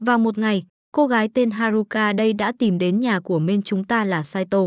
Vào một ngày, cô gái tên Haruka đây đã tìm đến nhà của men chúng ta là Saito.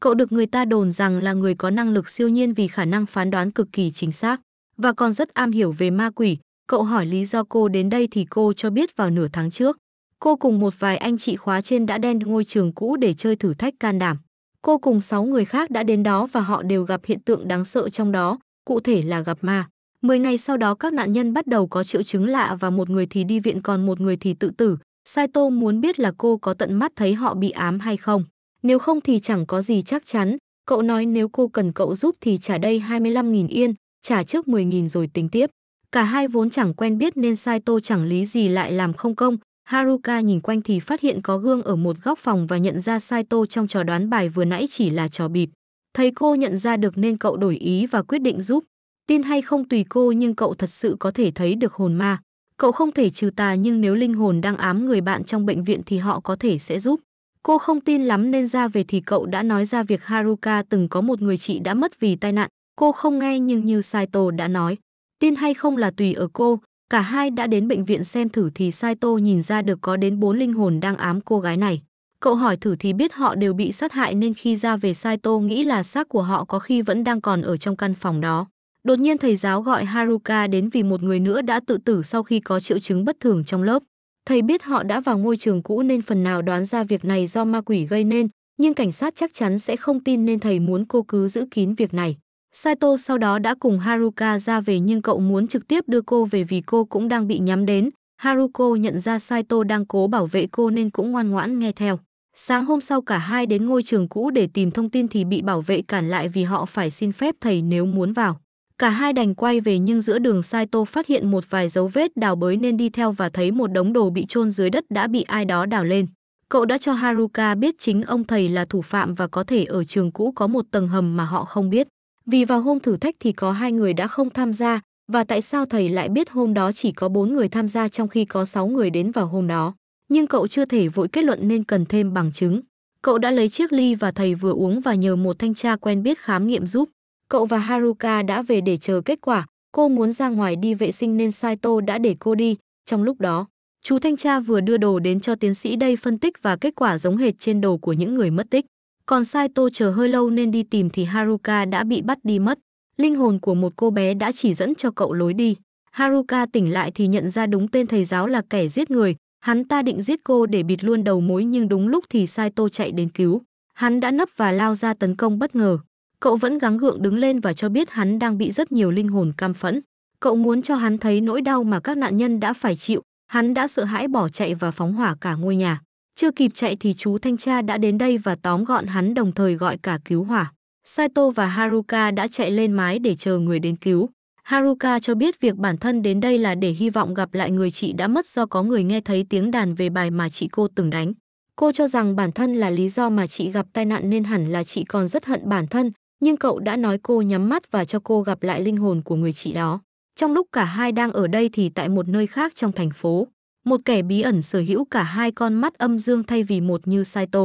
Cậu được người ta đồn rằng là người có năng lực siêu nhiên vì khả năng phán đoán cực kỳ chính xác và còn rất am hiểu về ma quỷ. Cậu hỏi lý do cô đến đây thì cô cho biết vào nửa tháng trước. Cô cùng một vài anh chị khóa trên đã đen ngôi trường cũ để chơi thử thách can đảm. Cô cùng 6 người khác đã đến đó và họ đều gặp hiện tượng đáng sợ trong đó, cụ thể là gặp ma. 10 ngày sau đó các nạn nhân bắt đầu có triệu chứng lạ và một người thì đi viện còn một người thì tự tử. Saito muốn biết là cô có tận mắt thấy họ bị ám hay không. Nếu không thì chẳng có gì chắc chắn. Cậu nói nếu cô cần cậu giúp thì trả đây 25.000 yên, trả trước 10.000 rồi tính tiếp. Cả hai vốn chẳng quen biết nên Saito chẳng lý gì lại làm không công. Haruka nhìn quanh thì phát hiện có gương ở một góc phòng và nhận ra Saito trong trò đoán bài vừa nãy chỉ là trò bịp. Thấy cô nhận ra được nên cậu đổi ý và quyết định giúp. Tin hay không tùy cô nhưng cậu thật sự có thể thấy được hồn ma. Cậu không thể trừ tà nhưng nếu linh hồn đang ám người bạn trong bệnh viện thì họ có thể sẽ giúp. Cô không tin lắm nên ra về thì cậu đã nói ra việc Haruka từng có một người chị đã mất vì tai nạn. Cô không nghe nhưng như Saito đã nói. Tin hay không là tùy ở cô, cả hai đã đến bệnh viện xem thử thì Saito nhìn ra được có đến bốn linh hồn đang ám cô gái này. Cậu hỏi thử thì biết họ đều bị sát hại nên khi ra về Saito nghĩ là xác của họ có khi vẫn đang còn ở trong căn phòng đó. Đột nhiên thầy giáo gọi Haruka đến vì một người nữa đã tự tử sau khi có triệu chứng bất thường trong lớp. Thầy biết họ đã vào ngôi trường cũ nên phần nào đoán ra việc này do ma quỷ gây nên, nhưng cảnh sát chắc chắn sẽ không tin nên thầy muốn cô cứ giữ kín việc này. Saito sau đó đã cùng Haruka ra về nhưng cậu muốn trực tiếp đưa cô về vì cô cũng đang bị nhắm đến. Haruko nhận ra Saito đang cố bảo vệ cô nên cũng ngoan ngoãn nghe theo. Sáng hôm sau cả hai đến ngôi trường cũ để tìm thông tin thì bị bảo vệ cản lại vì họ phải xin phép thầy nếu muốn vào. Cả hai đành quay về nhưng giữa đường Saito phát hiện một vài dấu vết đào bới nên đi theo và thấy một đống đồ bị chôn dưới đất đã bị ai đó đào lên. Cậu đã cho Haruka biết chính ông thầy là thủ phạm và có thể ở trường cũ có một tầng hầm mà họ không biết. Vì vào hôm thử thách thì có hai người đã không tham gia, và tại sao thầy lại biết hôm đó chỉ có bốn người tham gia trong khi có sáu người đến vào hôm đó. Nhưng cậu chưa thể vội kết luận nên cần thêm bằng chứng. Cậu đã lấy chiếc ly và thầy vừa uống và nhờ một thanh tra quen biết khám nghiệm giúp. Cậu và Haruka đã về để chờ kết quả, cô muốn ra ngoài đi vệ sinh nên Saito đã để cô đi. Trong lúc đó, chú thanh tra vừa đưa đồ đến cho tiến sĩ đây phân tích và kết quả giống hệt trên đồ của những người mất tích. Còn Saito chờ hơi lâu nên đi tìm thì Haruka đã bị bắt đi mất. Linh hồn của một cô bé đã chỉ dẫn cho cậu lối đi. Haruka tỉnh lại thì nhận ra đúng tên thầy giáo là kẻ giết người. Hắn ta định giết cô để bịt luôn đầu mối nhưng đúng lúc thì Saito chạy đến cứu. Hắn đã nấp và lao ra tấn công bất ngờ. Cậu vẫn gắng gượng đứng lên và cho biết hắn đang bị rất nhiều linh hồn cam phẫn. Cậu muốn cho hắn thấy nỗi đau mà các nạn nhân đã phải chịu, hắn đã sợ hãi bỏ chạy và phóng hỏa cả ngôi nhà. Chưa kịp chạy thì chú thanh tra đã đến đây và tóm gọn hắn đồng thời gọi cả cứu hỏa. Saito và Haruka đã chạy lên mái để chờ người đến cứu. Haruka cho biết việc bản thân đến đây là để hy vọng gặp lại người chị đã mất do có người nghe thấy tiếng đàn về bài mà chị cô từng đánh. Cô cho rằng bản thân là lý do mà chị gặp tai nạn nên hẳn là chị còn rất hận bản thân, nhưng cậu đã nói cô nhắm mắt và cho cô gặp lại linh hồn của người chị đó. Trong lúc cả hai đang ở đây thì tại một nơi khác trong thành phố, một kẻ bí ẩn sở hữu cả hai con mắt âm dương thay vì một như Saito.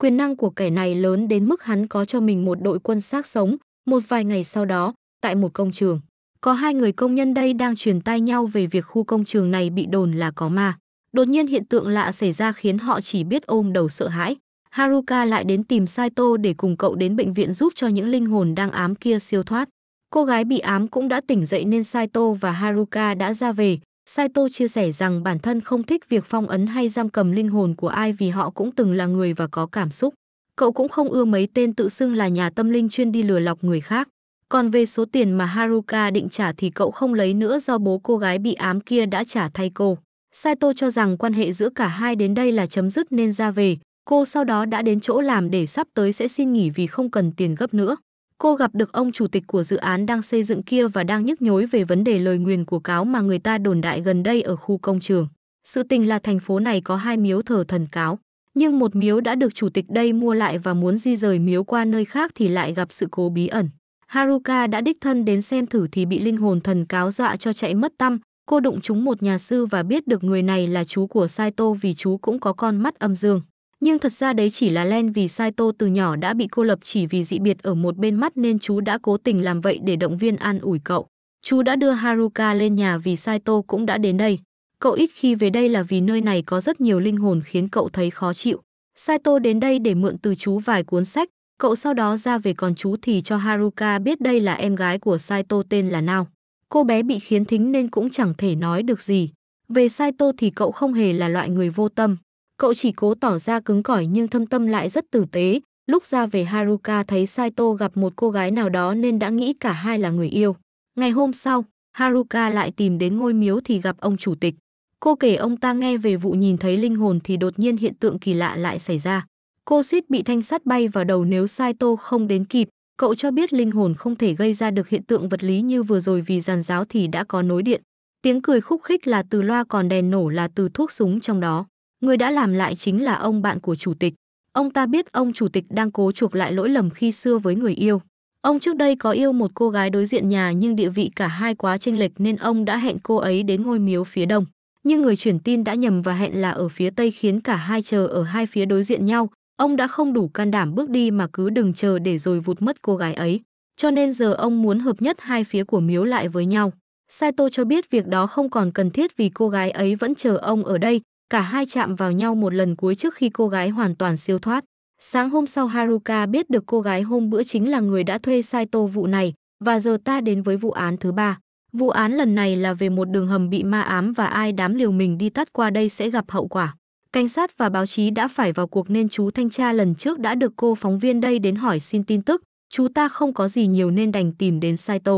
Quyền năng của kẻ này lớn đến mức hắn có cho mình một đội quân xác sống. Một vài ngày sau đó, tại một công trường, có hai người công nhân đây đang truyền tai nhau về việc khu công trường này bị đồn là có ma. Đột nhiên hiện tượng lạ xảy ra khiến họ chỉ biết ôm đầu sợ hãi. Haruka lại đến tìm Saito để cùng cậu đến bệnh viện giúp cho những linh hồn đang ám kia siêu thoát. Cô gái bị ám cũng đã tỉnh dậy nên Saito và Haruka đã ra về. Saito chia sẻ rằng bản thân không thích việc phong ấn hay giam cầm linh hồn của ai vì họ cũng từng là người và có cảm xúc. Cậu cũng không ưa mấy tên tự xưng là nhà tâm linh chuyên đi lừa lọc người khác. Còn về số tiền mà Haruka định trả thì cậu không lấy nữa do bố cô gái bị ám kia đã trả thay cô. Saito cho rằng quan hệ giữa cả hai đến đây là chấm dứt nên ra về, Cô sau đó đã đến chỗ làm để sắp tới sẽ xin nghỉ vì không cần tiền gấp nữa. Cô gặp được ông chủ tịch của dự án đang xây dựng kia và đang nhức nhối về vấn đề lời nguyền của cáo mà người ta đồn đại gần đây ở khu công trường. Sự tình là thành phố này có hai miếu thờ thần cáo, nhưng một miếu đã được chủ tịch đây mua lại và muốn di rời miếu qua nơi khác thì lại gặp sự cố bí ẩn. Haruka đã đích thân đến xem thử thì bị linh hồn thần cáo dọa cho chạy mất tâm. cô đụng trúng một nhà sư và biết được người này là chú của Saito vì chú cũng có con mắt âm dương. Nhưng thật ra đấy chỉ là Len vì Saito từ nhỏ đã bị cô lập chỉ vì dị biệt ở một bên mắt nên chú đã cố tình làm vậy để động viên an ủi cậu. Chú đã đưa Haruka lên nhà vì Saito cũng đã đến đây. Cậu ít khi về đây là vì nơi này có rất nhiều linh hồn khiến cậu thấy khó chịu. Saito đến đây để mượn từ chú vài cuốn sách, cậu sau đó ra về còn chú thì cho Haruka biết đây là em gái của Saito tên là Nao. Cô bé bị khiến thính nên cũng chẳng thể nói được gì. Về Saito thì cậu không hề là loại người vô tâm, Cậu chỉ cố tỏ ra cứng cỏi nhưng thâm tâm lại rất tử tế. Lúc ra về Haruka thấy Saito gặp một cô gái nào đó nên đã nghĩ cả hai là người yêu. Ngày hôm sau, Haruka lại tìm đến ngôi miếu thì gặp ông chủ tịch. Cô kể ông ta nghe về vụ nhìn thấy linh hồn thì đột nhiên hiện tượng kỳ lạ lại xảy ra. Cô suýt bị thanh sắt bay vào đầu nếu Saito không đến kịp. Cậu cho biết linh hồn không thể gây ra được hiện tượng vật lý như vừa rồi vì giàn giáo thì đã có nối điện. Tiếng cười khúc khích là từ loa còn đèn nổ là từ thuốc súng trong đó người đã làm lại chính là ông bạn của chủ tịch. Ông ta biết ông chủ tịch đang cố chuộc lại lỗi lầm khi xưa với người yêu. Ông trước đây có yêu một cô gái đối diện nhà nhưng địa vị cả hai quá chênh lệch nên ông đã hẹn cô ấy đến ngôi miếu phía đông. Nhưng người chuyển tin đã nhầm và hẹn là ở phía tây khiến cả hai chờ ở hai phía đối diện nhau. Ông đã không đủ can đảm bước đi mà cứ đừng chờ để rồi vụt mất cô gái ấy. Cho nên giờ ông muốn hợp nhất hai phía của miếu lại với nhau. Saito cho biết việc đó không còn cần thiết vì cô gái ấy vẫn chờ ông ở đây, Cả hai chạm vào nhau một lần cuối trước khi cô gái hoàn toàn siêu thoát. Sáng hôm sau Haruka biết được cô gái hôm bữa chính là người đã thuê Saito vụ này và giờ ta đến với vụ án thứ ba. Vụ án lần này là về một đường hầm bị ma ám và ai đám liều mình đi tắt qua đây sẽ gặp hậu quả. Cảnh sát và báo chí đã phải vào cuộc nên chú thanh tra lần trước đã được cô phóng viên đây đến hỏi xin tin tức. Chú ta không có gì nhiều nên đành tìm đến Saito.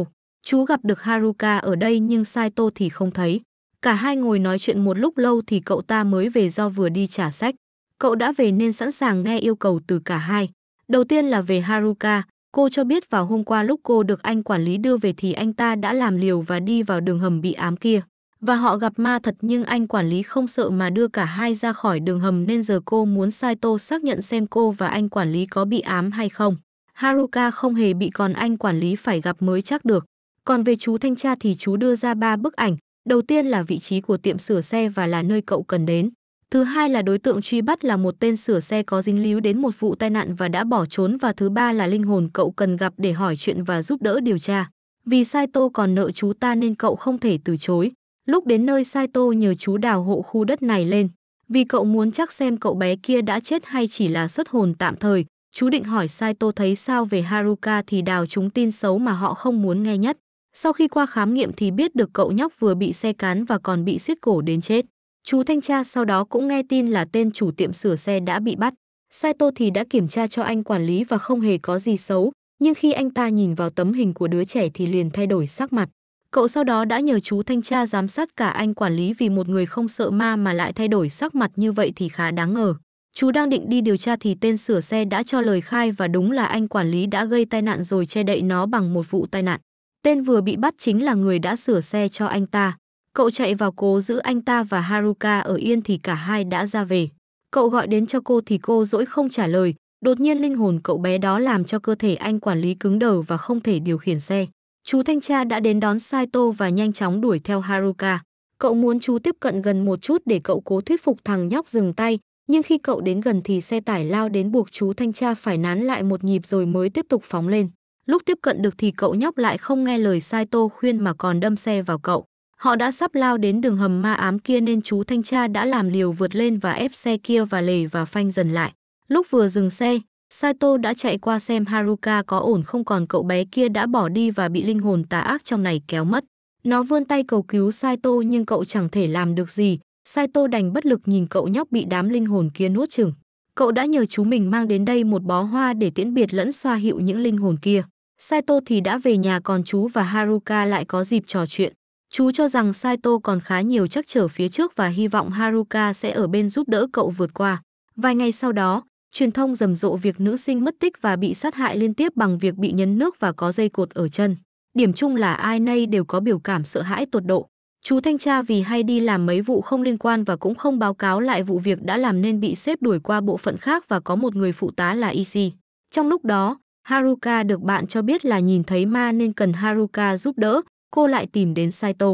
Chú gặp được Haruka ở đây nhưng Saito thì không thấy. Cả hai ngồi nói chuyện một lúc lâu thì cậu ta mới về do vừa đi trả sách. Cậu đã về nên sẵn sàng nghe yêu cầu từ cả hai. Đầu tiên là về Haruka, cô cho biết vào hôm qua lúc cô được anh quản lý đưa về thì anh ta đã làm liều và đi vào đường hầm bị ám kia. Và họ gặp ma thật nhưng anh quản lý không sợ mà đưa cả hai ra khỏi đường hầm nên giờ cô muốn Saito xác nhận xem cô và anh quản lý có bị ám hay không. Haruka không hề bị còn anh quản lý phải gặp mới chắc được. Còn về chú thanh tra thì chú đưa ra ba bức ảnh, Đầu tiên là vị trí của tiệm sửa xe và là nơi cậu cần đến. Thứ hai là đối tượng truy bắt là một tên sửa xe có dính líu đến một vụ tai nạn và đã bỏ trốn và thứ ba là linh hồn cậu cần gặp để hỏi chuyện và giúp đỡ điều tra. Vì Sai Tô còn nợ chú ta nên cậu không thể từ chối. Lúc đến nơi Sai Tô nhờ chú đào hộ khu đất này lên. Vì cậu muốn chắc xem cậu bé kia đã chết hay chỉ là xuất hồn tạm thời, chú định hỏi Sai Tô thấy sao về Haruka thì đào chúng tin xấu mà họ không muốn nghe nhất. Sau khi qua khám nghiệm thì biết được cậu nhóc vừa bị xe cán và còn bị xiết cổ đến chết. Chú thanh tra sau đó cũng nghe tin là tên chủ tiệm sửa xe đã bị bắt. Saito thì đã kiểm tra cho anh quản lý và không hề có gì xấu, nhưng khi anh ta nhìn vào tấm hình của đứa trẻ thì liền thay đổi sắc mặt. Cậu sau đó đã nhờ chú thanh tra giám sát cả anh quản lý vì một người không sợ ma mà lại thay đổi sắc mặt như vậy thì khá đáng ngờ. Chú đang định đi điều tra thì tên sửa xe đã cho lời khai và đúng là anh quản lý đã gây tai nạn rồi che đậy nó bằng một vụ tai nạn. Tên vừa bị bắt chính là người đã sửa xe cho anh ta. Cậu chạy vào cố giữ anh ta và Haruka ở yên thì cả hai đã ra về. Cậu gọi đến cho cô thì cô dỗi không trả lời. Đột nhiên linh hồn cậu bé đó làm cho cơ thể anh quản lý cứng đầu và không thể điều khiển xe. Chú thanh tra đã đến đón Saito và nhanh chóng đuổi theo Haruka. Cậu muốn chú tiếp cận gần một chút để cậu cố thuyết phục thằng nhóc dừng tay, nhưng khi cậu đến gần thì xe tải lao đến buộc chú thanh tra phải nán lại một nhịp rồi mới tiếp tục phóng lên. Lúc tiếp cận được thì cậu nhóc lại không nghe lời Saito khuyên mà còn đâm xe vào cậu. Họ đã sắp lao đến đường hầm ma ám kia nên chú thanh tra đã làm liều vượt lên và ép xe kia và lề và phanh dần lại. Lúc vừa dừng xe, Saito đã chạy qua xem Haruka có ổn không còn cậu bé kia đã bỏ đi và bị linh hồn tà ác trong này kéo mất. Nó vươn tay cầu cứu Saito nhưng cậu chẳng thể làm được gì. Saito đành bất lực nhìn cậu nhóc bị đám linh hồn kia nuốt chửng. Cậu đã nhờ chú mình mang đến đây một bó hoa để tiễn biệt lẫn xoa hiệu những linh hồn kia. Saito thì đã về nhà còn chú và Haruka lại có dịp trò chuyện. Chú cho rằng Saito còn khá nhiều chắc trở phía trước và hy vọng Haruka sẽ ở bên giúp đỡ cậu vượt qua. Vài ngày sau đó, truyền thông rầm rộ việc nữ sinh mất tích và bị sát hại liên tiếp bằng việc bị nhấn nước và có dây cột ở chân. Điểm chung là ai nay đều có biểu cảm sợ hãi tột độ. Chú thanh tra vì hay đi làm mấy vụ không liên quan và cũng không báo cáo lại vụ việc đã làm nên bị xếp đuổi qua bộ phận khác và có một người phụ tá là IC. Trong lúc đó, Haruka được bạn cho biết là nhìn thấy ma nên cần Haruka giúp đỡ, cô lại tìm đến Saito.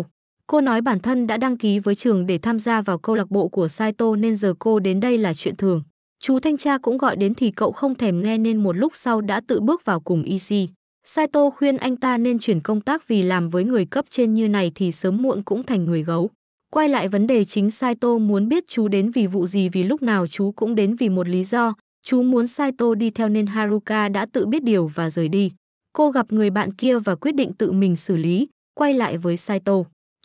Cô nói bản thân đã đăng ký với trường để tham gia vào câu lạc bộ của Saito nên giờ cô đến đây là chuyện thường. Chú thanh tra cũng gọi đến thì cậu không thèm nghe nên một lúc sau đã tự bước vào cùng Ishi. Saito khuyên anh ta nên chuyển công tác vì làm với người cấp trên như này thì sớm muộn cũng thành người gấu. Quay lại vấn đề chính Saito muốn biết chú đến vì vụ gì vì lúc nào chú cũng đến vì một lý do, Chú muốn Saito đi theo nên Haruka đã tự biết điều và rời đi. Cô gặp người bạn kia và quyết định tự mình xử lý, quay lại với Saito.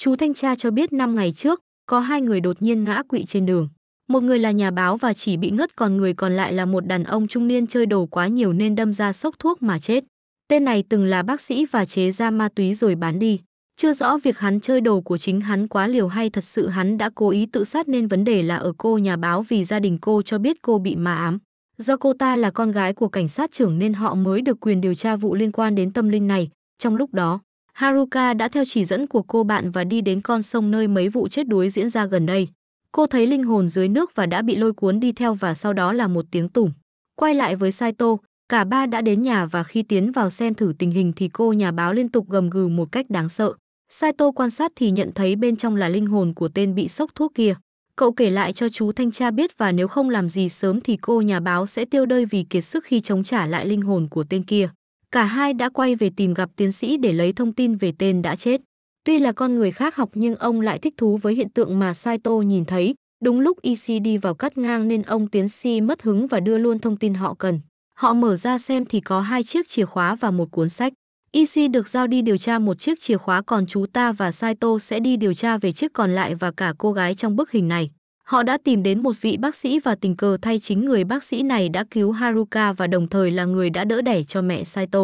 Chú thanh tra cho biết 5 ngày trước, có hai người đột nhiên ngã quỵ trên đường. Một người là nhà báo và chỉ bị ngất còn người còn lại là một đàn ông trung niên chơi đồ quá nhiều nên đâm ra sốc thuốc mà chết. Tên này từng là bác sĩ và chế ra ma túy rồi bán đi. Chưa rõ việc hắn chơi đồ của chính hắn quá liều hay thật sự hắn đã cố ý tự sát nên vấn đề là ở cô nhà báo vì gia đình cô cho biết cô bị ma ám. Do cô ta là con gái của cảnh sát trưởng nên họ mới được quyền điều tra vụ liên quan đến tâm linh này. Trong lúc đó, Haruka đã theo chỉ dẫn của cô bạn và đi đến con sông nơi mấy vụ chết đuối diễn ra gần đây. Cô thấy linh hồn dưới nước và đã bị lôi cuốn đi theo và sau đó là một tiếng tủm. Quay lại với Saito, cả ba đã đến nhà và khi tiến vào xem thử tình hình thì cô nhà báo liên tục gầm gừ một cách đáng sợ. Saito quan sát thì nhận thấy bên trong là linh hồn của tên bị sốc thuốc kia. Cậu kể lại cho chú Thanh tra biết và nếu không làm gì sớm thì cô nhà báo sẽ tiêu đơi vì kiệt sức khi chống trả lại linh hồn của tên kia. Cả hai đã quay về tìm gặp tiến sĩ để lấy thông tin về tên đã chết. Tuy là con người khác học nhưng ông lại thích thú với hiện tượng mà Saito nhìn thấy. Đúng lúc EC đi vào cắt ngang nên ông tiến sĩ mất hứng và đưa luôn thông tin họ cần. Họ mở ra xem thì có hai chiếc chìa khóa và một cuốn sách. EC được giao đi điều tra một chiếc chìa khóa còn chú ta và Saito sẽ đi điều tra về chiếc còn lại và cả cô gái trong bức hình này. Họ đã tìm đến một vị bác sĩ và tình cờ thay chính người bác sĩ này đã cứu Haruka và đồng thời là người đã đỡ đẻ cho mẹ Saito.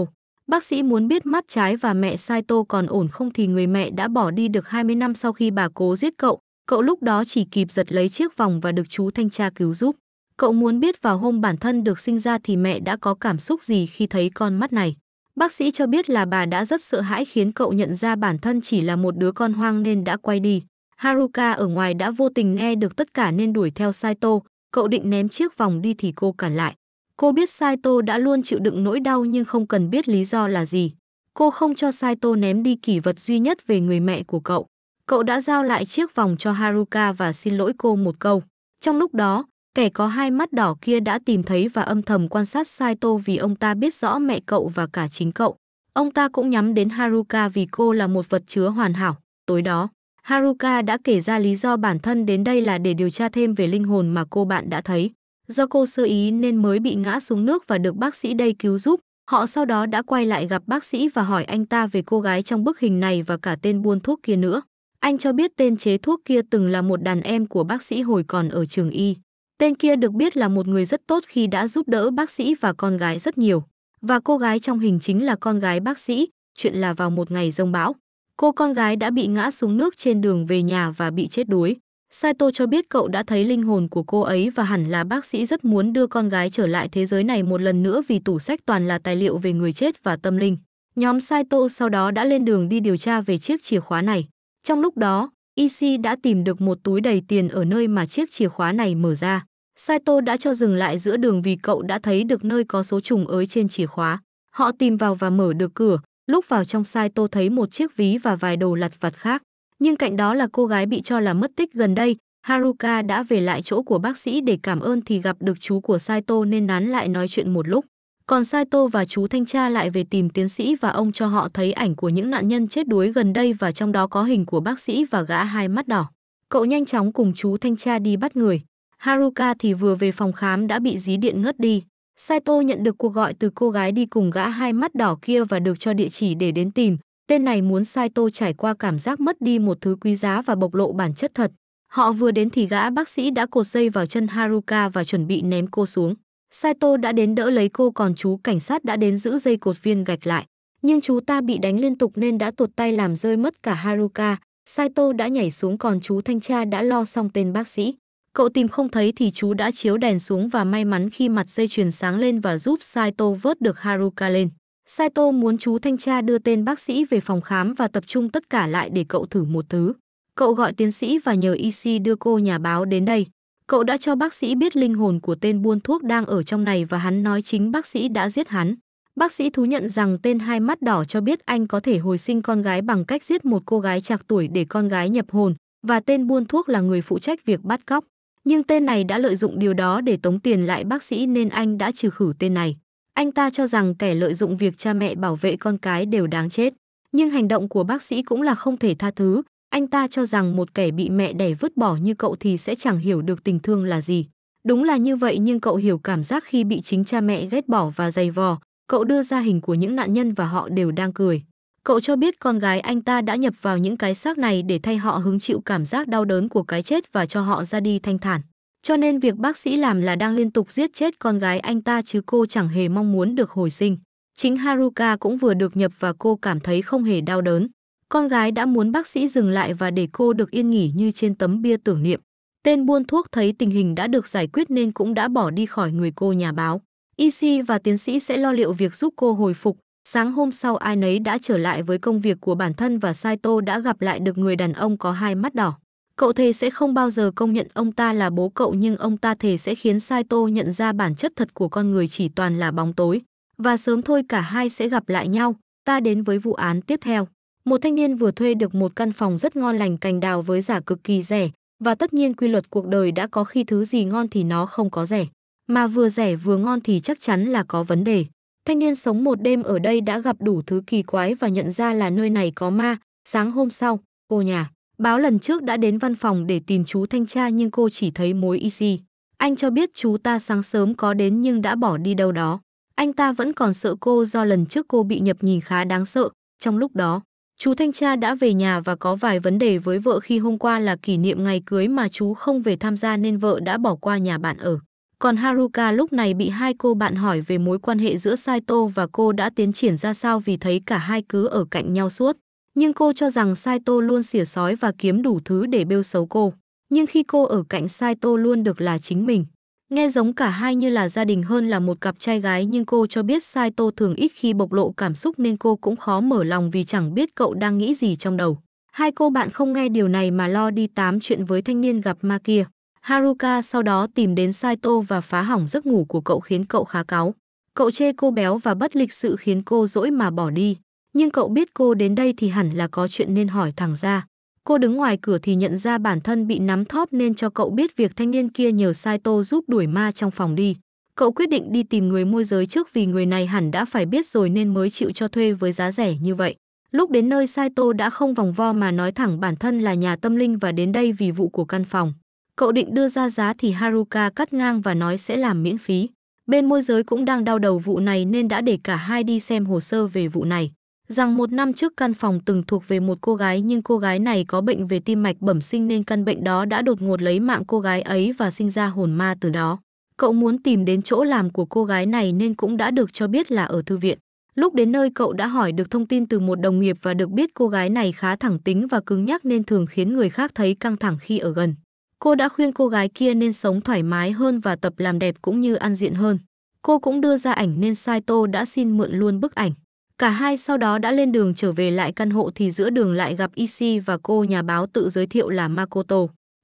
Bác sĩ muốn biết mắt trái và mẹ Saito còn ổn không thì người mẹ đã bỏ đi được 20 năm sau khi bà cố giết cậu. Cậu lúc đó chỉ kịp giật lấy chiếc vòng và được chú thanh tra cứu giúp. Cậu muốn biết vào hôm bản thân được sinh ra thì mẹ đã có cảm xúc gì khi thấy con mắt này. Bác sĩ cho biết là bà đã rất sợ hãi khiến cậu nhận ra bản thân chỉ là một đứa con hoang nên đã quay đi. Haruka ở ngoài đã vô tình nghe được tất cả nên đuổi theo Saito, cậu định ném chiếc vòng đi thì cô cản lại. Cô biết Saito đã luôn chịu đựng nỗi đau nhưng không cần biết lý do là gì. Cô không cho Saito ném đi kỷ vật duy nhất về người mẹ của cậu. Cậu đã giao lại chiếc vòng cho Haruka và xin lỗi cô một câu. Trong lúc đó, Kẻ có hai mắt đỏ kia đã tìm thấy và âm thầm quan sát Saito vì ông ta biết rõ mẹ cậu và cả chính cậu. Ông ta cũng nhắm đến Haruka vì cô là một vật chứa hoàn hảo. Tối đó, Haruka đã kể ra lý do bản thân đến đây là để điều tra thêm về linh hồn mà cô bạn đã thấy. Do cô sơ ý nên mới bị ngã xuống nước và được bác sĩ đây cứu giúp. Họ sau đó đã quay lại gặp bác sĩ và hỏi anh ta về cô gái trong bức hình này và cả tên buôn thuốc kia nữa. Anh cho biết tên chế thuốc kia từng là một đàn em của bác sĩ hồi còn ở trường y. Tên kia được biết là một người rất tốt khi đã giúp đỡ bác sĩ và con gái rất nhiều. Và cô gái trong hình chính là con gái bác sĩ, chuyện là vào một ngày rông bão. Cô con gái đã bị ngã xuống nước trên đường về nhà và bị chết đuối. Saito cho biết cậu đã thấy linh hồn của cô ấy và hẳn là bác sĩ rất muốn đưa con gái trở lại thế giới này một lần nữa vì tủ sách toàn là tài liệu về người chết và tâm linh. Nhóm Saito sau đó đã lên đường đi điều tra về chiếc chìa khóa này. Trong lúc đó, Ishi đã tìm được một túi đầy tiền ở nơi mà chiếc chìa khóa này mở ra. Saito đã cho dừng lại giữa đường vì cậu đã thấy được nơi có số trùng ới trên chìa khóa. Họ tìm vào và mở được cửa. Lúc vào trong Saito thấy một chiếc ví và vài đồ lặt vặt khác. Nhưng cạnh đó là cô gái bị cho là mất tích gần đây. Haruka đã về lại chỗ của bác sĩ để cảm ơn thì gặp được chú của Saito nên nán lại nói chuyện một lúc. Còn Saito và chú thanh tra lại về tìm tiến sĩ và ông cho họ thấy ảnh của những nạn nhân chết đuối gần đây và trong đó có hình của bác sĩ và gã hai mắt đỏ. Cậu nhanh chóng cùng chú thanh tra đi bắt người. Haruka thì vừa về phòng khám đã bị dí điện ngất đi. Saito nhận được cuộc gọi từ cô gái đi cùng gã hai mắt đỏ kia và được cho địa chỉ để đến tìm. Tên này muốn Saito trải qua cảm giác mất đi một thứ quý giá và bộc lộ bản chất thật. Họ vừa đến thì gã bác sĩ đã cột dây vào chân Haruka và chuẩn bị ném cô xuống. Saito đã đến đỡ lấy cô còn chú cảnh sát đã đến giữ dây cột viên gạch lại. Nhưng chú ta bị đánh liên tục nên đã tuột tay làm rơi mất cả Haruka. Saito đã nhảy xuống còn chú thanh tra đã lo xong tên bác sĩ. Cậu tìm không thấy thì chú đã chiếu đèn xuống và may mắn khi mặt dây chuyền sáng lên và giúp Saito vớt được Haruka lên. Saito muốn chú thanh tra đưa tên bác sĩ về phòng khám và tập trung tất cả lại để cậu thử một thứ. Cậu gọi tiến sĩ và nhờ Ishi đưa cô nhà báo đến đây. Cậu đã cho bác sĩ biết linh hồn của tên buôn thuốc đang ở trong này và hắn nói chính bác sĩ đã giết hắn. Bác sĩ thú nhận rằng tên hai mắt đỏ cho biết anh có thể hồi sinh con gái bằng cách giết một cô gái trạc tuổi để con gái nhập hồn và tên buôn thuốc là người phụ trách việc bắt cóc. Nhưng tên này đã lợi dụng điều đó để tống tiền lại bác sĩ nên anh đã trừ khử tên này. Anh ta cho rằng kẻ lợi dụng việc cha mẹ bảo vệ con cái đều đáng chết. Nhưng hành động của bác sĩ cũng là không thể tha thứ. Anh ta cho rằng một kẻ bị mẹ đẻ vứt bỏ như cậu thì sẽ chẳng hiểu được tình thương là gì. Đúng là như vậy nhưng cậu hiểu cảm giác khi bị chính cha mẹ ghét bỏ và dày vò. Cậu đưa ra hình của những nạn nhân và họ đều đang cười. Cậu cho biết con gái anh ta đã nhập vào những cái xác này để thay họ hứng chịu cảm giác đau đớn của cái chết và cho họ ra đi thanh thản. Cho nên việc bác sĩ làm là đang liên tục giết chết con gái anh ta chứ cô chẳng hề mong muốn được hồi sinh. Chính Haruka cũng vừa được nhập và cô cảm thấy không hề đau đớn. Con gái đã muốn bác sĩ dừng lại và để cô được yên nghỉ như trên tấm bia tưởng niệm. Tên buôn thuốc thấy tình hình đã được giải quyết nên cũng đã bỏ đi khỏi người cô nhà báo. Y và tiến sĩ sẽ lo liệu việc giúp cô hồi phục, Sáng hôm sau ai nấy đã trở lại với công việc của bản thân và Saito đã gặp lại được người đàn ông có hai mắt đỏ. Cậu thề sẽ không bao giờ công nhận ông ta là bố cậu nhưng ông ta thề sẽ khiến Saito nhận ra bản chất thật của con người chỉ toàn là bóng tối. Và sớm thôi cả hai sẽ gặp lại nhau. Ta đến với vụ án tiếp theo. Một thanh niên vừa thuê được một căn phòng rất ngon lành cành đào với giá cực kỳ rẻ. Và tất nhiên quy luật cuộc đời đã có khi thứ gì ngon thì nó không có rẻ. Mà vừa rẻ vừa ngon thì chắc chắn là có vấn đề. Thanh niên sống một đêm ở đây đã gặp đủ thứ kỳ quái và nhận ra là nơi này có ma. Sáng hôm sau, cô nhà báo lần trước đã đến văn phòng để tìm chú thanh tra nhưng cô chỉ thấy mối y si. Anh cho biết chú ta sáng sớm có đến nhưng đã bỏ đi đâu đó. Anh ta vẫn còn sợ cô do lần trước cô bị nhập nhìn khá đáng sợ. Trong lúc đó, chú thanh tra đã về nhà và có vài vấn đề với vợ khi hôm qua là kỷ niệm ngày cưới mà chú không về tham gia nên vợ đã bỏ qua nhà bạn ở. Còn Haruka lúc này bị hai cô bạn hỏi về mối quan hệ giữa Saito và cô đã tiến triển ra sao vì thấy cả hai cứ ở cạnh nhau suốt. Nhưng cô cho rằng Saito luôn xỉa sói và kiếm đủ thứ để bêu xấu cô. Nhưng khi cô ở cạnh Saito luôn được là chính mình. Nghe giống cả hai như là gia đình hơn là một cặp trai gái nhưng cô cho biết Saito thường ít khi bộc lộ cảm xúc nên cô cũng khó mở lòng vì chẳng biết cậu đang nghĩ gì trong đầu. Hai cô bạn không nghe điều này mà lo đi tám chuyện với thanh niên gặp ma kia. Haruka sau đó tìm đến Saito và phá hỏng giấc ngủ của cậu khiến cậu khá cáu. Cậu chê cô béo và bất lịch sự khiến cô dỗi mà bỏ đi. Nhưng cậu biết cô đến đây thì hẳn là có chuyện nên hỏi thẳng ra. Cô đứng ngoài cửa thì nhận ra bản thân bị nắm thóp nên cho cậu biết việc thanh niên kia nhờ Saito giúp đuổi ma trong phòng đi. Cậu quyết định đi tìm người môi giới trước vì người này hẳn đã phải biết rồi nên mới chịu cho thuê với giá rẻ như vậy. Lúc đến nơi Saito đã không vòng vo mà nói thẳng bản thân là nhà tâm linh và đến đây vì vụ của căn phòng. Cậu định đưa ra giá thì Haruka cắt ngang và nói sẽ làm miễn phí. Bên môi giới cũng đang đau đầu vụ này nên đã để cả hai đi xem hồ sơ về vụ này. Rằng một năm trước căn phòng từng thuộc về một cô gái nhưng cô gái này có bệnh về tim mạch bẩm sinh nên căn bệnh đó đã đột ngột lấy mạng cô gái ấy và sinh ra hồn ma từ đó. Cậu muốn tìm đến chỗ làm của cô gái này nên cũng đã được cho biết là ở thư viện. Lúc đến nơi cậu đã hỏi được thông tin từ một đồng nghiệp và được biết cô gái này khá thẳng tính và cứng nhắc nên thường khiến người khác thấy căng thẳng khi ở gần. Cô đã khuyên cô gái kia nên sống thoải mái hơn và tập làm đẹp cũng như ăn diện hơn. Cô cũng đưa ra ảnh nên Saito đã xin mượn luôn bức ảnh. Cả hai sau đó đã lên đường trở về lại căn hộ thì giữa đường lại gặp Ishi và cô nhà báo tự giới thiệu là Makoto.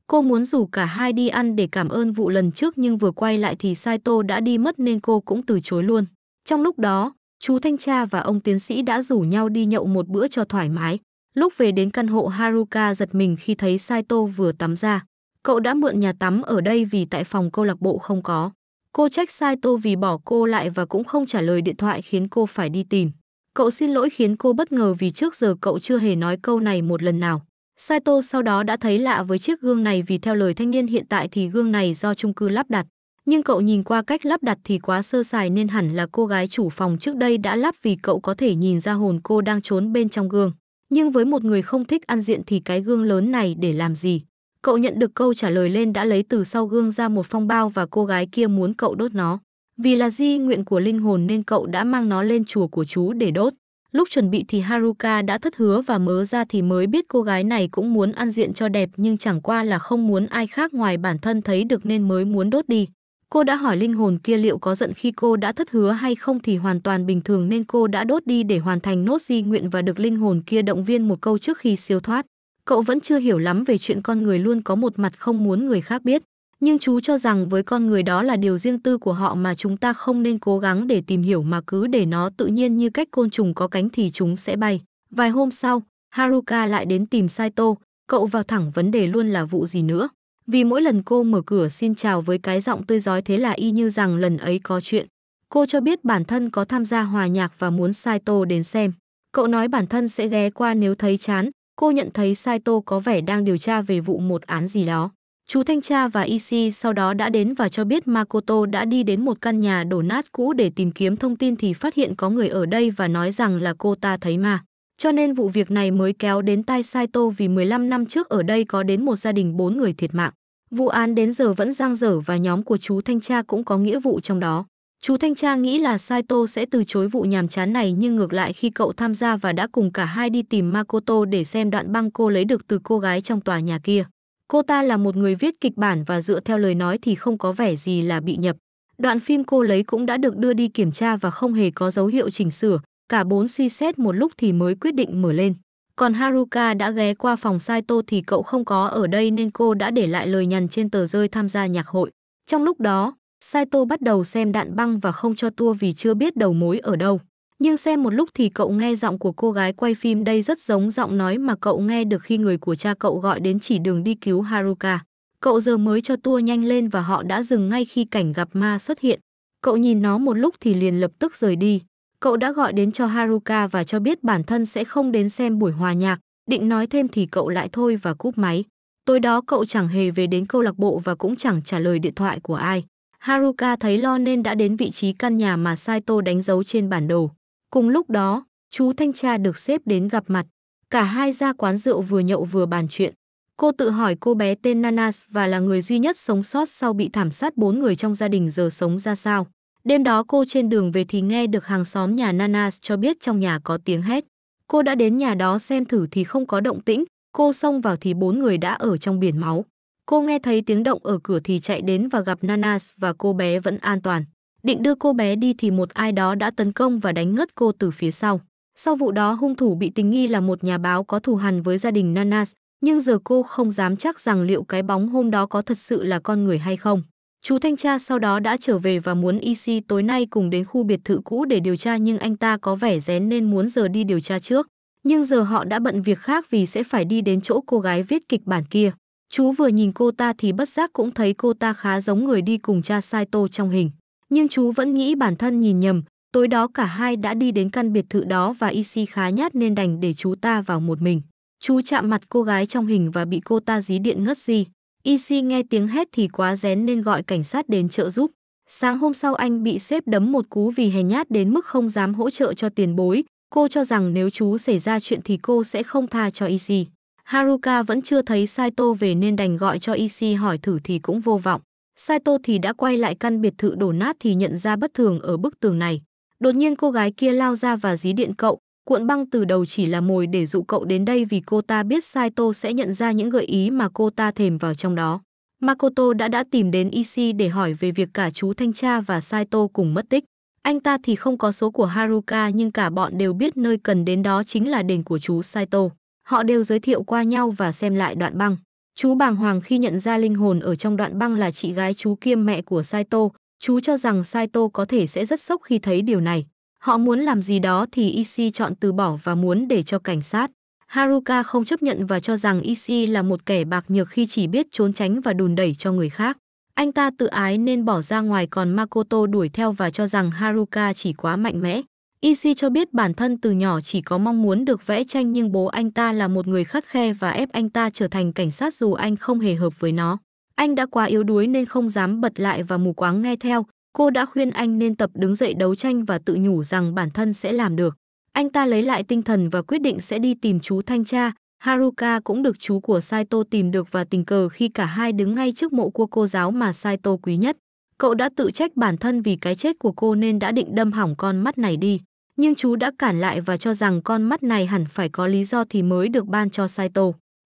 Cô muốn rủ cả hai đi ăn để cảm ơn vụ lần trước nhưng vừa quay lại thì Saito đã đi mất nên cô cũng từ chối luôn. Trong lúc đó, chú thanh tra và ông tiến sĩ đã rủ nhau đi nhậu một bữa cho thoải mái. Lúc về đến căn hộ Haruka giật mình khi thấy Saito vừa tắm ra. Cậu đã mượn nhà tắm ở đây vì tại phòng câu lạc bộ không có. Cô trách sai Tô vì bỏ cô lại và cũng không trả lời điện thoại khiến cô phải đi tìm. Cậu xin lỗi khiến cô bất ngờ vì trước giờ cậu chưa hề nói câu này một lần nào. Saito sau đó đã thấy lạ với chiếc gương này vì theo lời thanh niên hiện tại thì gương này do chung cư lắp đặt. Nhưng cậu nhìn qua cách lắp đặt thì quá sơ sài nên hẳn là cô gái chủ phòng trước đây đã lắp vì cậu có thể nhìn ra hồn cô đang trốn bên trong gương. Nhưng với một người không thích ăn diện thì cái gương lớn này để làm gì? Cậu nhận được câu trả lời lên đã lấy từ sau gương ra một phong bao và cô gái kia muốn cậu đốt nó. Vì là di nguyện của linh hồn nên cậu đã mang nó lên chùa của chú để đốt. Lúc chuẩn bị thì Haruka đã thất hứa và mớ ra thì mới biết cô gái này cũng muốn ăn diện cho đẹp nhưng chẳng qua là không muốn ai khác ngoài bản thân thấy được nên mới muốn đốt đi. Cô đã hỏi linh hồn kia liệu có giận khi cô đã thất hứa hay không thì hoàn toàn bình thường nên cô đã đốt đi để hoàn thành nốt di nguyện và được linh hồn kia động viên một câu trước khi siêu thoát cậu vẫn chưa hiểu lắm về chuyện con người luôn có một mặt không muốn người khác biết nhưng chú cho rằng với con người đó là điều riêng tư của họ mà chúng ta không nên cố gắng để tìm hiểu mà cứ để nó tự nhiên như cách côn trùng có cánh thì chúng sẽ bay vài hôm sau haruka lại đến tìm saito cậu vào thẳng vấn đề luôn là vụ gì nữa vì mỗi lần cô mở cửa xin chào với cái giọng tươi giói thế là y như rằng lần ấy có chuyện cô cho biết bản thân có tham gia hòa nhạc và muốn saito đến xem cậu nói bản thân sẽ ghé qua nếu thấy chán cô nhận thấy Saito có vẻ đang điều tra về vụ một án gì đó. Chú thanh tra và IC sau đó đã đến và cho biết Makoto đã đi đến một căn nhà đổ nát cũ để tìm kiếm thông tin thì phát hiện có người ở đây và nói rằng là cô ta thấy mà. Cho nên vụ việc này mới kéo đến tai Saito vì 15 năm trước ở đây có đến một gia đình 4 người thiệt mạng. Vụ án đến giờ vẫn giang dở và nhóm của chú thanh tra cũng có nghĩa vụ trong đó. Chú Thanh Tra nghĩ là Saito sẽ từ chối vụ nhàm chán này nhưng ngược lại khi cậu tham gia và đã cùng cả hai đi tìm Makoto để xem đoạn băng cô lấy được từ cô gái trong tòa nhà kia. Cô ta là một người viết kịch bản và dựa theo lời nói thì không có vẻ gì là bị nhập. Đoạn phim cô lấy cũng đã được đưa đi kiểm tra và không hề có dấu hiệu chỉnh sửa. Cả bốn suy xét một lúc thì mới quyết định mở lên. Còn Haruka đã ghé qua phòng Saito thì cậu không có ở đây nên cô đã để lại lời nhằn trên tờ rơi tham gia nhạc hội. Trong lúc đó, Saito bắt đầu xem đạn băng và không cho tua vì chưa biết đầu mối ở đâu. Nhưng xem một lúc thì cậu nghe giọng của cô gái quay phim đây rất giống giọng nói mà cậu nghe được khi người của cha cậu gọi đến chỉ đường đi cứu Haruka. Cậu giờ mới cho tua nhanh lên và họ đã dừng ngay khi cảnh gặp ma xuất hiện. Cậu nhìn nó một lúc thì liền lập tức rời đi. Cậu đã gọi đến cho Haruka và cho biết bản thân sẽ không đến xem buổi hòa nhạc. Định nói thêm thì cậu lại thôi và cúp máy. Tối đó cậu chẳng hề về đến câu lạc bộ và cũng chẳng trả lời điện thoại của ai. Haruka thấy lo nên đã đến vị trí căn nhà mà Saito đánh dấu trên bản đồ. Cùng lúc đó, chú thanh tra được xếp đến gặp mặt. Cả hai ra quán rượu vừa nhậu vừa bàn chuyện. Cô tự hỏi cô bé tên Nanas và là người duy nhất sống sót sau bị thảm sát bốn người trong gia đình giờ sống ra sao. Đêm đó cô trên đường về thì nghe được hàng xóm nhà Nanas cho biết trong nhà có tiếng hét. Cô đã đến nhà đó xem thử thì không có động tĩnh, cô xông vào thì bốn người đã ở trong biển máu. Cô nghe thấy tiếng động ở cửa thì chạy đến và gặp Nanas và cô bé vẫn an toàn. Định đưa cô bé đi thì một ai đó đã tấn công và đánh ngất cô từ phía sau. Sau vụ đó hung thủ bị tình nghi là một nhà báo có thù hằn với gia đình Nanas, nhưng giờ cô không dám chắc rằng liệu cái bóng hôm đó có thật sự là con người hay không. Chú thanh tra sau đó đã trở về và muốn EC tối nay cùng đến khu biệt thự cũ để điều tra nhưng anh ta có vẻ rén nên muốn giờ đi điều tra trước. Nhưng giờ họ đã bận việc khác vì sẽ phải đi đến chỗ cô gái viết kịch bản kia. Chú vừa nhìn cô ta thì bất giác cũng thấy cô ta khá giống người đi cùng cha Saito trong hình. Nhưng chú vẫn nghĩ bản thân nhìn nhầm, tối đó cả hai đã đi đến căn biệt thự đó và Isi khá nhát nên đành để chú ta vào một mình. Chú chạm mặt cô gái trong hình và bị cô ta dí điện ngất gì. Isi nghe tiếng hét thì quá rén nên gọi cảnh sát đến trợ giúp. Sáng hôm sau anh bị xếp đấm một cú vì hèn nhát đến mức không dám hỗ trợ cho tiền bối. Cô cho rằng nếu chú xảy ra chuyện thì cô sẽ không tha cho Isi. Haruka vẫn chưa thấy Saito về nên đành gọi cho Ishi hỏi thử thì cũng vô vọng. Saito thì đã quay lại căn biệt thự đổ nát thì nhận ra bất thường ở bức tường này. Đột nhiên cô gái kia lao ra và dí điện cậu, cuộn băng từ đầu chỉ là mồi để dụ cậu đến đây vì cô ta biết Saito sẽ nhận ra những gợi ý mà cô ta thèm vào trong đó. Makoto đã đã tìm đến Ishi để hỏi về việc cả chú thanh tra và Saito cùng mất tích. Anh ta thì không có số của Haruka nhưng cả bọn đều biết nơi cần đến đó chính là đền của chú Saito. Họ đều giới thiệu qua nhau và xem lại đoạn băng. Chú bàng hoàng khi nhận ra linh hồn ở trong đoạn băng là chị gái chú kiêm mẹ của Saito, chú cho rằng Saito có thể sẽ rất sốc khi thấy điều này. Họ muốn làm gì đó thì Ishi chọn từ bỏ và muốn để cho cảnh sát. Haruka không chấp nhận và cho rằng Ishi là một kẻ bạc nhược khi chỉ biết trốn tránh và đùn đẩy cho người khác. Anh ta tự ái nên bỏ ra ngoài còn Makoto đuổi theo và cho rằng Haruka chỉ quá mạnh mẽ. Isi e cho biết bản thân từ nhỏ chỉ có mong muốn được vẽ tranh nhưng bố anh ta là một người khắt khe và ép anh ta trở thành cảnh sát dù anh không hề hợp với nó. Anh đã quá yếu đuối nên không dám bật lại và mù quáng nghe theo. Cô đã khuyên anh nên tập đứng dậy đấu tranh và tự nhủ rằng bản thân sẽ làm được. Anh ta lấy lại tinh thần và quyết định sẽ đi tìm chú thanh tra. Haruka cũng được chú của Saito tìm được và tình cờ khi cả hai đứng ngay trước mộ của cô giáo mà Saito quý nhất. Cậu đã tự trách bản thân vì cái chết của cô nên đã định đâm hỏng con mắt này đi nhưng chú đã cản lại và cho rằng con mắt này hẳn phải có lý do thì mới được ban cho Saito.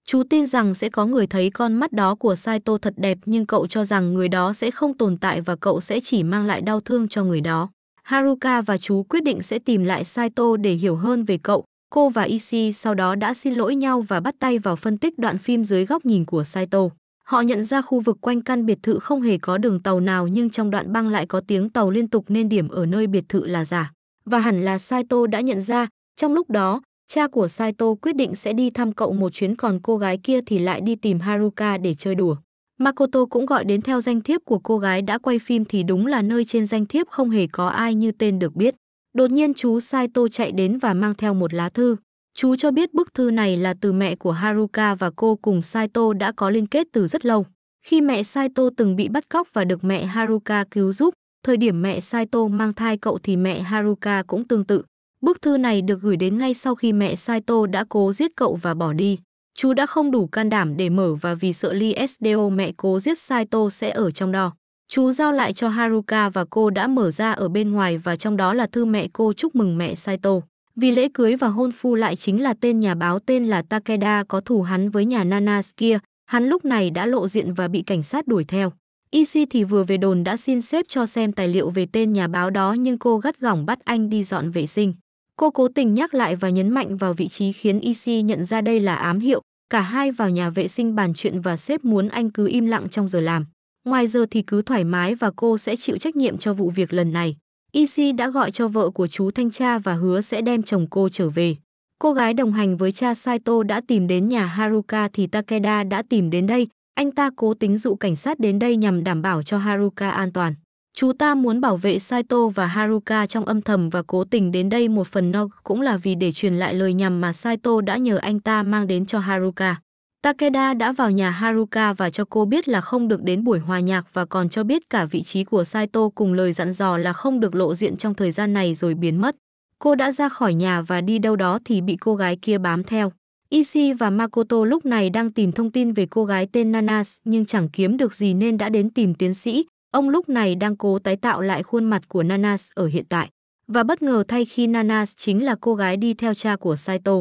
Chú tin rằng sẽ có người thấy con mắt đó của Saito thật đẹp nhưng cậu cho rằng người đó sẽ không tồn tại và cậu sẽ chỉ mang lại đau thương cho người đó. Haruka và chú quyết định sẽ tìm lại Saito để hiểu hơn về cậu. Cô và Ishi sau đó đã xin lỗi nhau và bắt tay vào phân tích đoạn phim dưới góc nhìn của Saito. Họ nhận ra khu vực quanh căn biệt thự không hề có đường tàu nào nhưng trong đoạn băng lại có tiếng tàu liên tục nên điểm ở nơi biệt thự là giả và hẳn là Saito đã nhận ra, trong lúc đó, cha của Saito quyết định sẽ đi thăm cậu một chuyến còn cô gái kia thì lại đi tìm Haruka để chơi đùa. Makoto cũng gọi đến theo danh thiếp của cô gái đã quay phim thì đúng là nơi trên danh thiếp không hề có ai như tên được biết. Đột nhiên chú Saito chạy đến và mang theo một lá thư. Chú cho biết bức thư này là từ mẹ của Haruka và cô cùng Saito đã có liên kết từ rất lâu. Khi mẹ Saito từng bị bắt cóc và được mẹ Haruka cứu giúp, Thời điểm mẹ Saito mang thai cậu thì mẹ Haruka cũng tương tự. Bức thư này được gửi đến ngay sau khi mẹ Saito đã cố giết cậu và bỏ đi. Chú đã không đủ can đảm để mở và vì sợ Lee SDO mẹ cố giết Saito sẽ ở trong đó. Chú giao lại cho Haruka và cô đã mở ra ở bên ngoài và trong đó là thư mẹ cô chúc mừng mẹ Saito. Vì lễ cưới và hôn phu lại chính là tên nhà báo tên là Takeda có thù hắn với nhà Nanas kia, hắn lúc này đã lộ diện và bị cảnh sát đuổi theo. Isi e thì vừa về đồn đã xin xếp cho xem tài liệu về tên nhà báo đó nhưng cô gắt gỏng bắt anh đi dọn vệ sinh. Cô cố tình nhắc lại và nhấn mạnh vào vị trí khiến Isi e nhận ra đây là ám hiệu. Cả hai vào nhà vệ sinh bàn chuyện và sếp muốn anh cứ im lặng trong giờ làm. Ngoài giờ thì cứ thoải mái và cô sẽ chịu trách nhiệm cho vụ việc lần này. Isi e đã gọi cho vợ của chú thanh tra và hứa sẽ đem chồng cô trở về. Cô gái đồng hành với cha Saito đã tìm đến nhà Haruka thì Takeda đã tìm đến đây anh ta cố tính dụ cảnh sát đến đây nhằm đảm bảo cho Haruka an toàn. Chú ta muốn bảo vệ Saito và Haruka trong âm thầm và cố tình đến đây một phần no cũng là vì để truyền lại lời nhằm mà Saito đã nhờ anh ta mang đến cho Haruka. Takeda đã vào nhà Haruka và cho cô biết là không được đến buổi hòa nhạc và còn cho biết cả vị trí của Saito cùng lời dặn dò là không được lộ diện trong thời gian này rồi biến mất. Cô đã ra khỏi nhà và đi đâu đó thì bị cô gái kia bám theo. Ishi và Makoto lúc này đang tìm thông tin về cô gái tên Nanas nhưng chẳng kiếm được gì nên đã đến tìm tiến sĩ. Ông lúc này đang cố tái tạo lại khuôn mặt của Nanas ở hiện tại. Và bất ngờ thay khi Nanas chính là cô gái đi theo cha của Saito.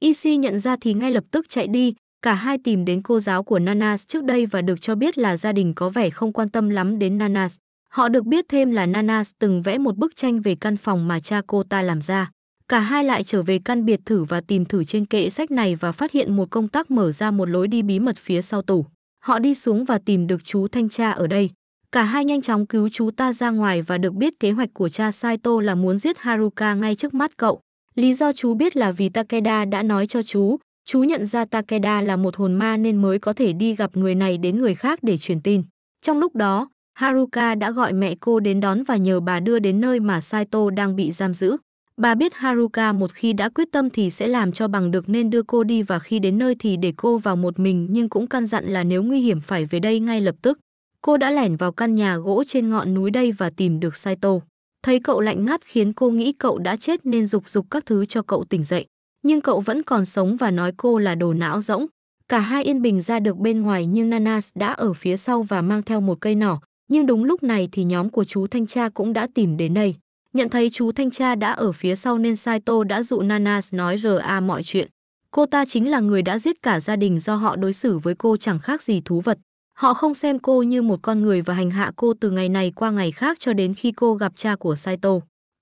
Ishi nhận ra thì ngay lập tức chạy đi, cả hai tìm đến cô giáo của Nanas trước đây và được cho biết là gia đình có vẻ không quan tâm lắm đến Nanas. Họ được biết thêm là Nanas từng vẽ một bức tranh về căn phòng mà cha cô ta làm ra. Cả hai lại trở về căn biệt thử và tìm thử trên kệ sách này và phát hiện một công tắc mở ra một lối đi bí mật phía sau tủ. Họ đi xuống và tìm được chú thanh tra ở đây. Cả hai nhanh chóng cứu chú ta ra ngoài và được biết kế hoạch của cha Saito là muốn giết Haruka ngay trước mắt cậu. Lý do chú biết là vì Takeda đã nói cho chú, chú nhận ra Takeda là một hồn ma nên mới có thể đi gặp người này đến người khác để truyền tin. Trong lúc đó, Haruka đã gọi mẹ cô đến đón và nhờ bà đưa đến nơi mà Saito đang bị giam giữ. Bà biết Haruka một khi đã quyết tâm thì sẽ làm cho bằng được nên đưa cô đi và khi đến nơi thì để cô vào một mình nhưng cũng căn dặn là nếu nguy hiểm phải về đây ngay lập tức. Cô đã lẻn vào căn nhà gỗ trên ngọn núi đây và tìm được Saito. Thấy cậu lạnh ngắt khiến cô nghĩ cậu đã chết nên dục dục các thứ cho cậu tỉnh dậy. Nhưng cậu vẫn còn sống và nói cô là đồ não rỗng. Cả hai yên bình ra được bên ngoài nhưng Nanas đã ở phía sau và mang theo một cây nỏ. Nhưng đúng lúc này thì nhóm của chú thanh tra cũng đã tìm đến đây. Nhận thấy chú thanh tra đã ở phía sau nên Saito đã dụ Nanas nói ra mọi chuyện. Cô ta chính là người đã giết cả gia đình do họ đối xử với cô chẳng khác gì thú vật. Họ không xem cô như một con người và hành hạ cô từ ngày này qua ngày khác cho đến khi cô gặp cha của Saito.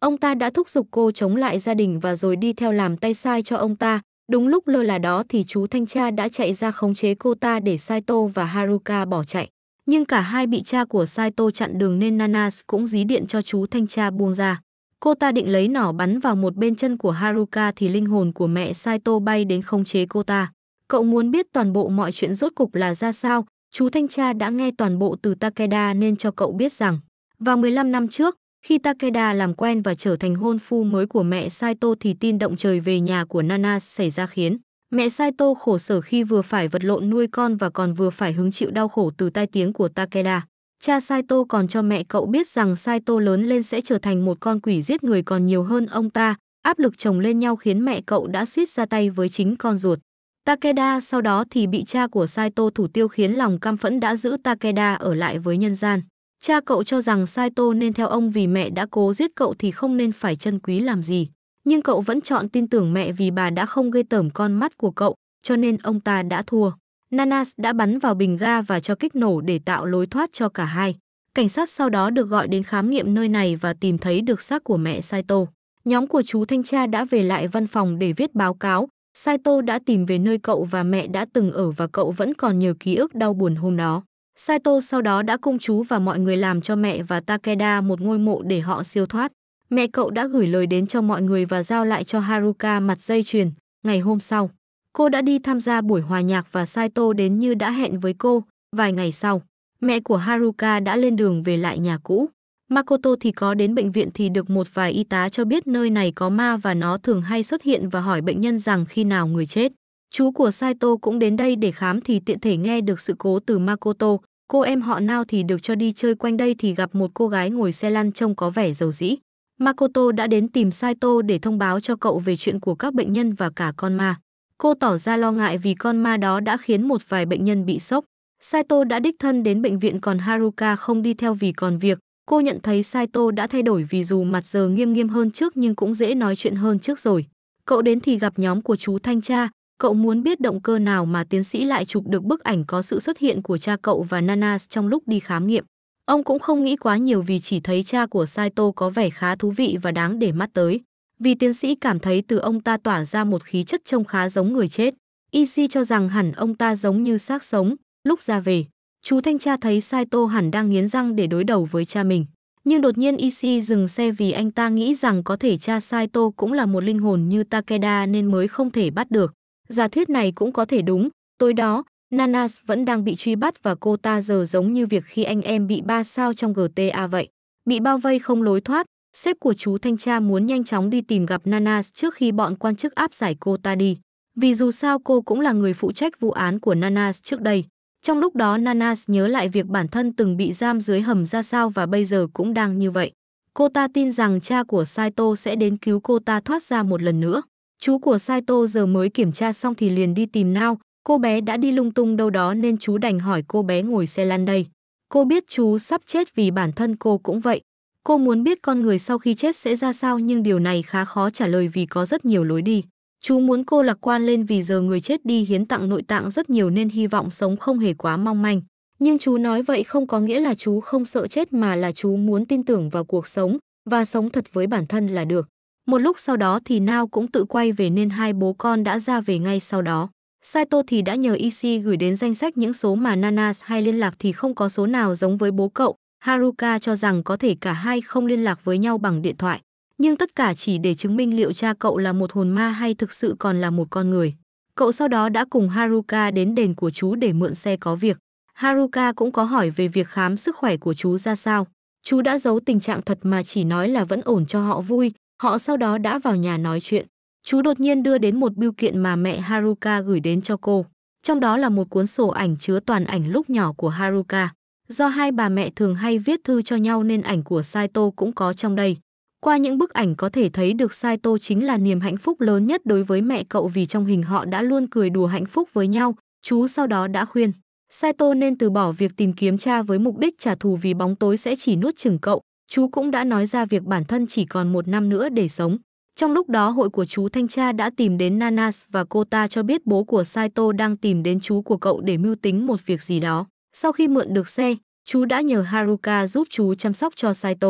Ông ta đã thúc giục cô chống lại gia đình và rồi đi theo làm tay sai cho ông ta. Đúng lúc lơ là đó thì chú thanh tra đã chạy ra khống chế cô ta để Saito và Haruka bỏ chạy nhưng cả hai bị cha của Saito chặn đường nên Nanas cũng dí điện cho chú thanh tra buông ra. Cô ta định lấy nỏ bắn vào một bên chân của Haruka thì linh hồn của mẹ Saito bay đến khống chế cô ta. Cậu muốn biết toàn bộ mọi chuyện rốt cục là ra sao, chú thanh tra đã nghe toàn bộ từ Takeda nên cho cậu biết rằng, vào 15 năm trước, khi Takeda làm quen và trở thành hôn phu mới của mẹ Saito thì tin động trời về nhà của Nana xảy ra khiến Mẹ Saito khổ sở khi vừa phải vật lộn nuôi con và còn vừa phải hứng chịu đau khổ từ tai tiếng của Takeda. Cha Saito còn cho mẹ cậu biết rằng Saito lớn lên sẽ trở thành một con quỷ giết người còn nhiều hơn ông ta. Áp lực chồng lên nhau khiến mẹ cậu đã suýt ra tay với chính con ruột. Takeda sau đó thì bị cha của Saito thủ tiêu khiến lòng cam phẫn đã giữ Takeda ở lại với nhân gian. Cha cậu cho rằng Saito nên theo ông vì mẹ đã cố giết cậu thì không nên phải chân quý làm gì nhưng cậu vẫn chọn tin tưởng mẹ vì bà đã không gây tởm con mắt của cậu, cho nên ông ta đã thua. Nanas đã bắn vào bình ga và cho kích nổ để tạo lối thoát cho cả hai. Cảnh sát sau đó được gọi đến khám nghiệm nơi này và tìm thấy được xác của mẹ Saito. Nhóm của chú thanh tra đã về lại văn phòng để viết báo cáo. Saito đã tìm về nơi cậu và mẹ đã từng ở và cậu vẫn còn nhiều ký ức đau buồn hôm đó. Saito sau đó đã cung chú và mọi người làm cho mẹ và Takeda một ngôi mộ để họ siêu thoát. Mẹ cậu đã gửi lời đến cho mọi người và giao lại cho Haruka mặt dây chuyền. Ngày hôm sau, cô đã đi tham gia buổi hòa nhạc và Saito đến như đã hẹn với cô. Vài ngày sau, mẹ của Haruka đã lên đường về lại nhà cũ. Makoto thì có đến bệnh viện thì được một vài y tá cho biết nơi này có ma và nó thường hay xuất hiện và hỏi bệnh nhân rằng khi nào người chết. Chú của Saito cũng đến đây để khám thì tiện thể nghe được sự cố từ Makoto. Cô em họ nào thì được cho đi chơi quanh đây thì gặp một cô gái ngồi xe lăn trông có vẻ giàu dĩ. Makoto đã đến tìm Saito để thông báo cho cậu về chuyện của các bệnh nhân và cả con ma. Cô tỏ ra lo ngại vì con ma đó đã khiến một vài bệnh nhân bị sốc. Saito đã đích thân đến bệnh viện còn Haruka không đi theo vì còn việc. Cô nhận thấy Saito đã thay đổi vì dù mặt giờ nghiêm nghiêm hơn trước nhưng cũng dễ nói chuyện hơn trước rồi. Cậu đến thì gặp nhóm của chú thanh tra, cậu muốn biết động cơ nào mà tiến sĩ lại chụp được bức ảnh có sự xuất hiện của cha cậu và Nana trong lúc đi khám nghiệm. Ông cũng không nghĩ quá nhiều vì chỉ thấy cha của Saito có vẻ khá thú vị và đáng để mắt tới. Vì tiến sĩ cảm thấy từ ông ta tỏa ra một khí chất trông khá giống người chết. Ishi cho rằng hẳn ông ta giống như xác sống, lúc ra về. Chú thanh tra thấy Saito hẳn đang nghiến răng để đối đầu với cha mình. Nhưng đột nhiên Ishi dừng xe vì anh ta nghĩ rằng có thể cha Saito cũng là một linh hồn như Takeda nên mới không thể bắt được. Giả thuyết này cũng có thể đúng. Tối đó, Nanas vẫn đang bị truy bắt và cô ta giờ giống như việc khi anh em bị ba sao trong GTA vậy. Bị bao vây không lối thoát, sếp của chú thanh tra muốn nhanh chóng đi tìm gặp Nanas trước khi bọn quan chức áp giải cô ta đi. Vì dù sao cô cũng là người phụ trách vụ án của Nanas trước đây. Trong lúc đó Nanas nhớ lại việc bản thân từng bị giam dưới hầm ra sao và bây giờ cũng đang như vậy. Cô ta tin rằng cha của Saito sẽ đến cứu cô ta thoát ra một lần nữa. Chú của Saito giờ mới kiểm tra xong thì liền đi tìm Nao, Cô bé đã đi lung tung đâu đó nên chú đành hỏi cô bé ngồi xe lăn đây. Cô biết chú sắp chết vì bản thân cô cũng vậy. Cô muốn biết con người sau khi chết sẽ ra sao nhưng điều này khá khó trả lời vì có rất nhiều lối đi. Chú muốn cô lạc quan lên vì giờ người chết đi hiến tặng nội tạng rất nhiều nên hy vọng sống không hề quá mong manh. Nhưng chú nói vậy không có nghĩa là chú không sợ chết mà là chú muốn tin tưởng vào cuộc sống và sống thật với bản thân là được. Một lúc sau đó thì Nao cũng tự quay về nên hai bố con đã ra về ngay sau đó. Saito thì đã nhờ Ishi gửi đến danh sách những số mà Nanas hay liên lạc thì không có số nào giống với bố cậu. Haruka cho rằng có thể cả hai không liên lạc với nhau bằng điện thoại, nhưng tất cả chỉ để chứng minh liệu cha cậu là một hồn ma hay thực sự còn là một con người. Cậu sau đó đã cùng Haruka đến đền của chú để mượn xe có việc. Haruka cũng có hỏi về việc khám sức khỏe của chú ra sao. Chú đã giấu tình trạng thật mà chỉ nói là vẫn ổn cho họ vui. Họ sau đó đã vào nhà nói chuyện chú đột nhiên đưa đến một bưu kiện mà mẹ Haruka gửi đến cho cô. Trong đó là một cuốn sổ ảnh chứa toàn ảnh lúc nhỏ của Haruka. Do hai bà mẹ thường hay viết thư cho nhau nên ảnh của Saito cũng có trong đây. Qua những bức ảnh có thể thấy được Saito chính là niềm hạnh phúc lớn nhất đối với mẹ cậu vì trong hình họ đã luôn cười đùa hạnh phúc với nhau, chú sau đó đã khuyên. Saito nên từ bỏ việc tìm kiếm cha với mục đích trả thù vì bóng tối sẽ chỉ nuốt chừng cậu, chú cũng đã nói ra việc bản thân chỉ còn một năm nữa để sống. Trong lúc đó hội của chú thanh tra đã tìm đến Nanas và cô ta cho biết bố của Saito đang tìm đến chú của cậu để mưu tính một việc gì đó. Sau khi mượn được xe, chú đã nhờ Haruka giúp chú chăm sóc cho Saito.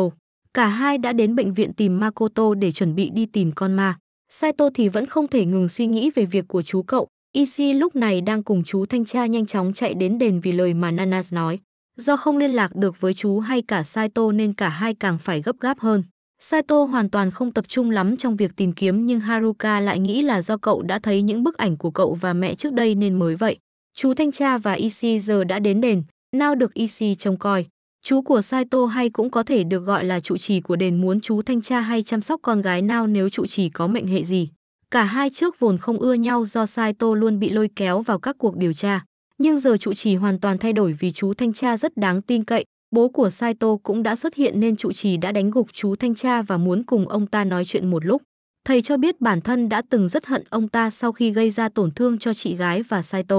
Cả hai đã đến bệnh viện tìm Makoto để chuẩn bị đi tìm con ma. Saito thì vẫn không thể ngừng suy nghĩ về việc của chú cậu. Ishi lúc này đang cùng chú thanh tra nhanh chóng chạy đến đền vì lời mà Nanas nói. Do không liên lạc được với chú hay cả Saito nên cả hai càng phải gấp gáp hơn. Saito hoàn toàn không tập trung lắm trong việc tìm kiếm nhưng Haruka lại nghĩ là do cậu đã thấy những bức ảnh của cậu và mẹ trước đây nên mới vậy. Chú thanh tra và Ishi giờ đã đến đền, nào được Ishi trông coi. Chú của Saito hay cũng có thể được gọi là trụ trì của đền muốn chú thanh tra hay chăm sóc con gái nào nếu trụ trì có mệnh hệ gì. Cả hai trước vồn không ưa nhau do Saito luôn bị lôi kéo vào các cuộc điều tra. Nhưng giờ trụ trì hoàn toàn thay đổi vì chú thanh tra rất đáng tin cậy, Bố của Saito cũng đã xuất hiện nên trụ trì đã đánh gục chú thanh tra và muốn cùng ông ta nói chuyện một lúc. Thầy cho biết bản thân đã từng rất hận ông ta sau khi gây ra tổn thương cho chị gái và Saito.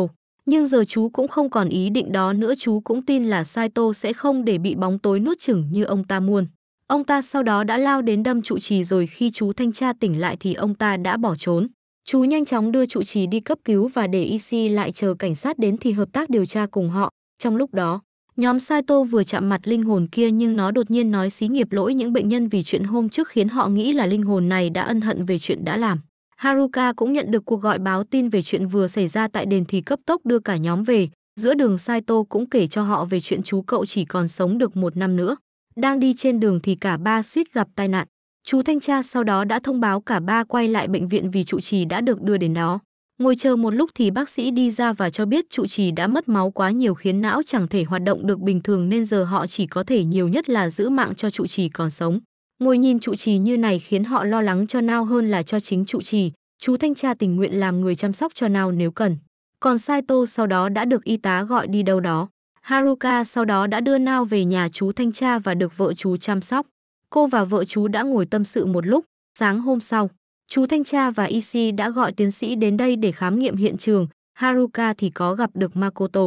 Nhưng giờ chú cũng không còn ý định đó nữa chú cũng tin là Saito sẽ không để bị bóng tối nuốt chửng như ông ta muốn. Ông ta sau đó đã lao đến đâm trụ trì rồi khi chú thanh tra tỉnh lại thì ông ta đã bỏ trốn. Chú nhanh chóng đưa trụ trì đi cấp cứu và để IC lại chờ cảnh sát đến thì hợp tác điều tra cùng họ. Trong lúc đó, Nhóm Saito vừa chạm mặt linh hồn kia nhưng nó đột nhiên nói xí nghiệp lỗi những bệnh nhân vì chuyện hôm trước khiến họ nghĩ là linh hồn này đã ân hận về chuyện đã làm. Haruka cũng nhận được cuộc gọi báo tin về chuyện vừa xảy ra tại đền thì cấp tốc đưa cả nhóm về. Giữa đường Saito cũng kể cho họ về chuyện chú cậu chỉ còn sống được một năm nữa. Đang đi trên đường thì cả ba suýt gặp tai nạn. Chú thanh tra sau đó đã thông báo cả ba quay lại bệnh viện vì trụ trì đã được đưa đến đó. Ngồi chờ một lúc thì bác sĩ đi ra và cho biết trụ trì đã mất máu quá nhiều khiến não chẳng thể hoạt động được bình thường nên giờ họ chỉ có thể nhiều nhất là giữ mạng cho trụ trì còn sống. Ngồi nhìn trụ trì như này khiến họ lo lắng cho Nao hơn là cho chính trụ trì. Chú thanh tra tình nguyện làm người chăm sóc cho Nao nếu cần. Còn Saito sau đó đã được y tá gọi đi đâu đó. Haruka sau đó đã đưa Nao về nhà chú thanh tra và được vợ chú chăm sóc. Cô và vợ chú đã ngồi tâm sự một lúc, sáng hôm sau. Chú thanh tra và IC đã gọi tiến sĩ đến đây để khám nghiệm hiện trường, Haruka thì có gặp được Makoto.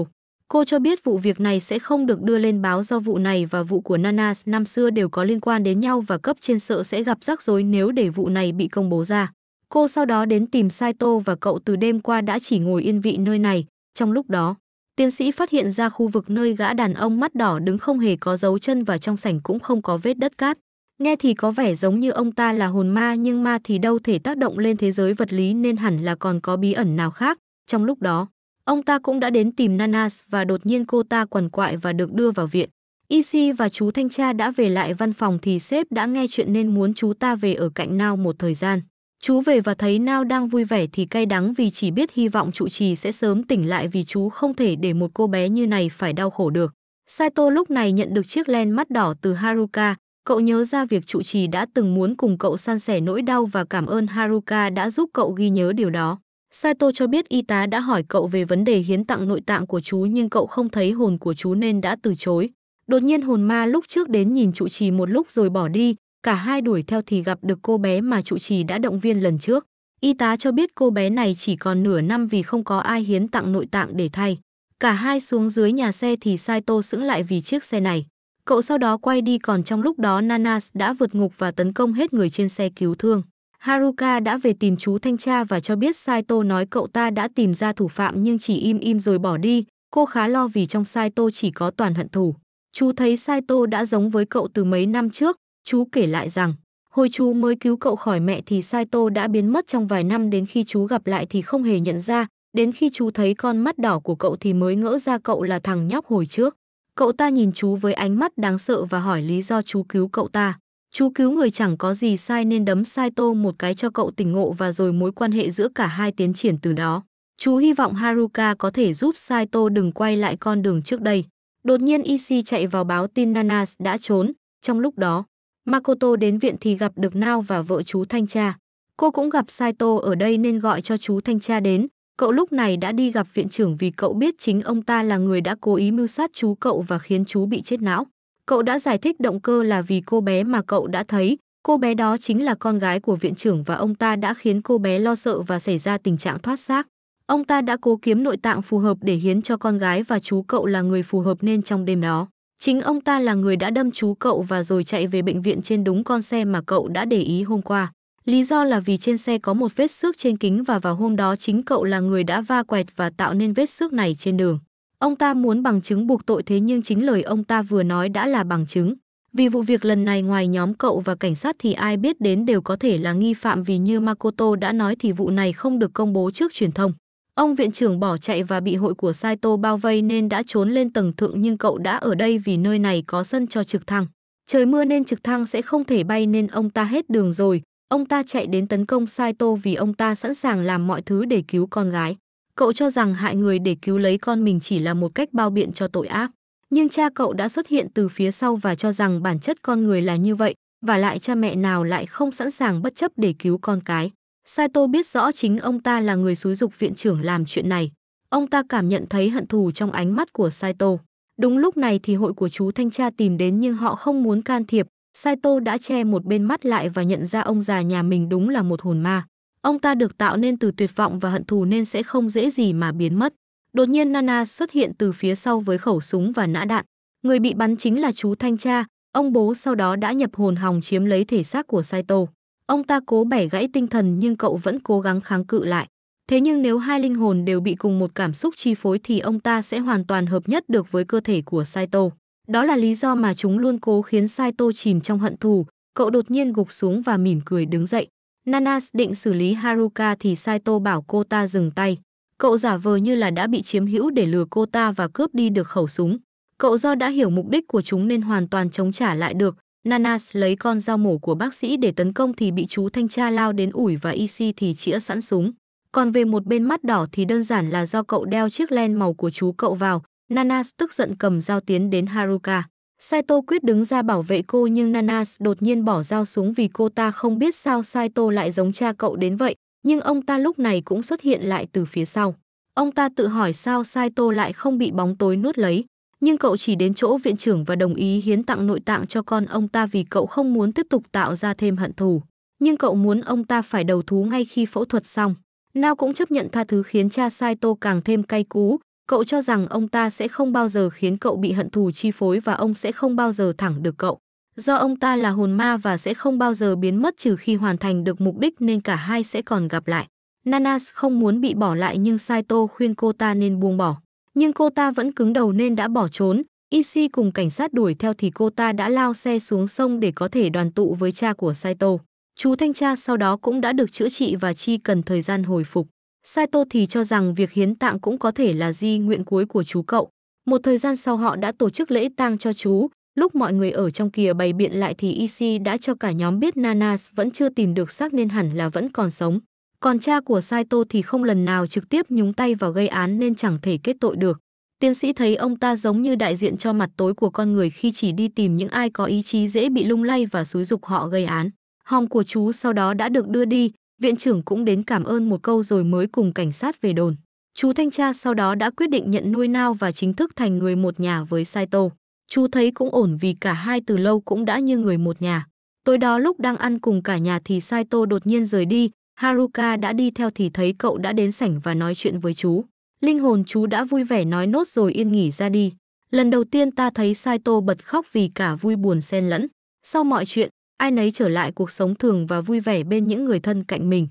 Cô cho biết vụ việc này sẽ không được đưa lên báo do vụ này và vụ của Nana năm xưa đều có liên quan đến nhau và cấp trên sợ sẽ gặp rắc rối nếu để vụ này bị công bố ra. Cô sau đó đến tìm Saito và cậu từ đêm qua đã chỉ ngồi yên vị nơi này. Trong lúc đó, tiến sĩ phát hiện ra khu vực nơi gã đàn ông mắt đỏ đứng không hề có dấu chân và trong sảnh cũng không có vết đất cát. Nghe thì có vẻ giống như ông ta là hồn ma nhưng ma thì đâu thể tác động lên thế giới vật lý nên hẳn là còn có bí ẩn nào khác. Trong lúc đó, ông ta cũng đã đến tìm Nanas và đột nhiên cô ta quằn quại và được đưa vào viện. Isi và chú thanh tra đã về lại văn phòng thì sếp đã nghe chuyện nên muốn chú ta về ở cạnh Nao một thời gian. Chú về và thấy Nao đang vui vẻ thì cay đắng vì chỉ biết hy vọng trụ trì sẽ sớm tỉnh lại vì chú không thể để một cô bé như này phải đau khổ được. Saito lúc này nhận được chiếc len mắt đỏ từ Haruka, cậu nhớ ra việc trụ trì đã từng muốn cùng cậu san sẻ nỗi đau và cảm ơn Haruka đã giúp cậu ghi nhớ điều đó. Saito cho biết y tá đã hỏi cậu về vấn đề hiến tặng nội tạng của chú nhưng cậu không thấy hồn của chú nên đã từ chối. Đột nhiên hồn ma lúc trước đến nhìn trụ trì một lúc rồi bỏ đi, cả hai đuổi theo thì gặp được cô bé mà trụ trì đã động viên lần trước. Y tá cho biết cô bé này chỉ còn nửa năm vì không có ai hiến tặng nội tạng để thay. Cả hai xuống dưới nhà xe thì Saito sững lại vì chiếc xe này. Cậu sau đó quay đi còn trong lúc đó Nanas đã vượt ngục và tấn công hết người trên xe cứu thương. Haruka đã về tìm chú thanh tra và cho biết Saito nói cậu ta đã tìm ra thủ phạm nhưng chỉ im im rồi bỏ đi. Cô khá lo vì trong Saito chỉ có toàn hận thù. Chú thấy Saito đã giống với cậu từ mấy năm trước. Chú kể lại rằng, hồi chú mới cứu cậu khỏi mẹ thì Saito đã biến mất trong vài năm đến khi chú gặp lại thì không hề nhận ra. Đến khi chú thấy con mắt đỏ của cậu thì mới ngỡ ra cậu là thằng nhóc hồi trước. Cậu ta nhìn chú với ánh mắt đáng sợ và hỏi lý do chú cứu cậu ta. Chú cứu người chẳng có gì sai nên đấm sai tô một cái cho cậu tỉnh ngộ và rồi mối quan hệ giữa cả hai tiến triển từ đó. Chú hy vọng Haruka có thể giúp Saito đừng quay lại con đường trước đây. Đột nhiên Ishi chạy vào báo tin Nanas đã trốn. Trong lúc đó, Makoto đến viện thì gặp được Nao và vợ chú Thanh Cha. Cô cũng gặp Saito ở đây nên gọi cho chú Thanh Cha đến. Cậu lúc này đã đi gặp viện trưởng vì cậu biết chính ông ta là người đã cố ý mưu sát chú cậu và khiến chú bị chết não. Cậu đã giải thích động cơ là vì cô bé mà cậu đã thấy, cô bé đó chính là con gái của viện trưởng và ông ta đã khiến cô bé lo sợ và xảy ra tình trạng thoát xác. Ông ta đã cố kiếm nội tạng phù hợp để hiến cho con gái và chú cậu là người phù hợp nên trong đêm đó. Chính ông ta là người đã đâm chú cậu và rồi chạy về bệnh viện trên đúng con xe mà cậu đã để ý hôm qua. Lý do là vì trên xe có một vết xước trên kính và vào hôm đó chính cậu là người đã va quẹt và tạo nên vết xước này trên đường. Ông ta muốn bằng chứng buộc tội thế nhưng chính lời ông ta vừa nói đã là bằng chứng. Vì vụ việc lần này ngoài nhóm cậu và cảnh sát thì ai biết đến đều có thể là nghi phạm vì như Makoto đã nói thì vụ này không được công bố trước truyền thông. Ông viện trưởng bỏ chạy và bị hội của Saito bao vây nên đã trốn lên tầng thượng nhưng cậu đã ở đây vì nơi này có sân cho trực thăng. Trời mưa nên trực thăng sẽ không thể bay nên ông ta hết đường rồi, Ông ta chạy đến tấn công Saito vì ông ta sẵn sàng làm mọi thứ để cứu con gái. Cậu cho rằng hại người để cứu lấy con mình chỉ là một cách bao biện cho tội ác. Nhưng cha cậu đã xuất hiện từ phía sau và cho rằng bản chất con người là như vậy, và lại cha mẹ nào lại không sẵn sàng bất chấp để cứu con cái. Saito biết rõ chính ông ta là người xúi dục viện trưởng làm chuyện này. Ông ta cảm nhận thấy hận thù trong ánh mắt của Saito. Đúng lúc này thì hội của chú thanh tra tìm đến nhưng họ không muốn can thiệp, Saito đã che một bên mắt lại và nhận ra ông già nhà mình đúng là một hồn ma. Ông ta được tạo nên từ tuyệt vọng và hận thù nên sẽ không dễ gì mà biến mất. Đột nhiên Nana xuất hiện từ phía sau với khẩu súng và nã đạn. Người bị bắn chính là chú thanh tra, ông bố sau đó đã nhập hồn hòng chiếm lấy thể xác của Saito. Ông ta cố bẻ gãy tinh thần nhưng cậu vẫn cố gắng kháng cự lại. Thế nhưng nếu hai linh hồn đều bị cùng một cảm xúc chi phối thì ông ta sẽ hoàn toàn hợp nhất được với cơ thể của Saito. Đó là lý do mà chúng luôn cố khiến Saito chìm trong hận thù. Cậu đột nhiên gục xuống và mỉm cười đứng dậy. Nanas định xử lý Haruka thì Saito bảo cô ta dừng tay. Cậu giả vờ như là đã bị chiếm hữu để lừa cô ta và cướp đi được khẩu súng. Cậu do đã hiểu mục đích của chúng nên hoàn toàn chống trả lại được. Nanas lấy con dao mổ của bác sĩ để tấn công thì bị chú thanh tra lao đến ủi và Isi thì chĩa sẵn súng. Còn về một bên mắt đỏ thì đơn giản là do cậu đeo chiếc len màu của chú cậu vào, Nanas tức giận cầm dao tiến đến Haruka. Saito quyết đứng ra bảo vệ cô nhưng Nanas đột nhiên bỏ dao xuống vì cô ta không biết sao Saito lại giống cha cậu đến vậy, nhưng ông ta lúc này cũng xuất hiện lại từ phía sau. Ông ta tự hỏi sao Saito lại không bị bóng tối nuốt lấy, nhưng cậu chỉ đến chỗ viện trưởng và đồng ý hiến tặng nội tạng cho con ông ta vì cậu không muốn tiếp tục tạo ra thêm hận thù. Nhưng cậu muốn ông ta phải đầu thú ngay khi phẫu thuật xong. Nao cũng chấp nhận tha thứ khiến cha Saito càng thêm cay cú, cậu cho rằng ông ta sẽ không bao giờ khiến cậu bị hận thù chi phối và ông sẽ không bao giờ thẳng được cậu. Do ông ta là hồn ma và sẽ không bao giờ biến mất trừ khi hoàn thành được mục đích nên cả hai sẽ còn gặp lại. Nanas không muốn bị bỏ lại nhưng Saito khuyên cô ta nên buông bỏ. Nhưng cô ta vẫn cứng đầu nên đã bỏ trốn. Ishi cùng cảnh sát đuổi theo thì cô ta đã lao xe xuống sông để có thể đoàn tụ với cha của Saito. Chú thanh tra sau đó cũng đã được chữa trị và chi cần thời gian hồi phục. Saito thì cho rằng việc hiến tạng cũng có thể là di nguyện cuối của chú cậu. Một thời gian sau họ đã tổ chức lễ tang cho chú, lúc mọi người ở trong kia bày biện lại thì Ishi đã cho cả nhóm biết Nanas vẫn chưa tìm được xác nên hẳn là vẫn còn sống. Còn cha của Saito thì không lần nào trực tiếp nhúng tay vào gây án nên chẳng thể kết tội được. Tiến sĩ thấy ông ta giống như đại diện cho mặt tối của con người khi chỉ đi tìm những ai có ý chí dễ bị lung lay và xúi dục họ gây án. Hòm của chú sau đó đã được đưa đi, viện trưởng cũng đến cảm ơn một câu rồi mới cùng cảnh sát về đồn. Chú thanh tra sau đó đã quyết định nhận nuôi Nao và chính thức thành người một nhà với Saito. Chú thấy cũng ổn vì cả hai từ lâu cũng đã như người một nhà. Tối đó lúc đang ăn cùng cả nhà thì Saito đột nhiên rời đi, Haruka đã đi theo thì thấy cậu đã đến sảnh và nói chuyện với chú. Linh hồn chú đã vui vẻ nói nốt rồi yên nghỉ ra đi. Lần đầu tiên ta thấy Saito bật khóc vì cả vui buồn xen lẫn. Sau mọi chuyện, ai nấy trở lại cuộc sống thường và vui vẻ bên những người thân cạnh mình.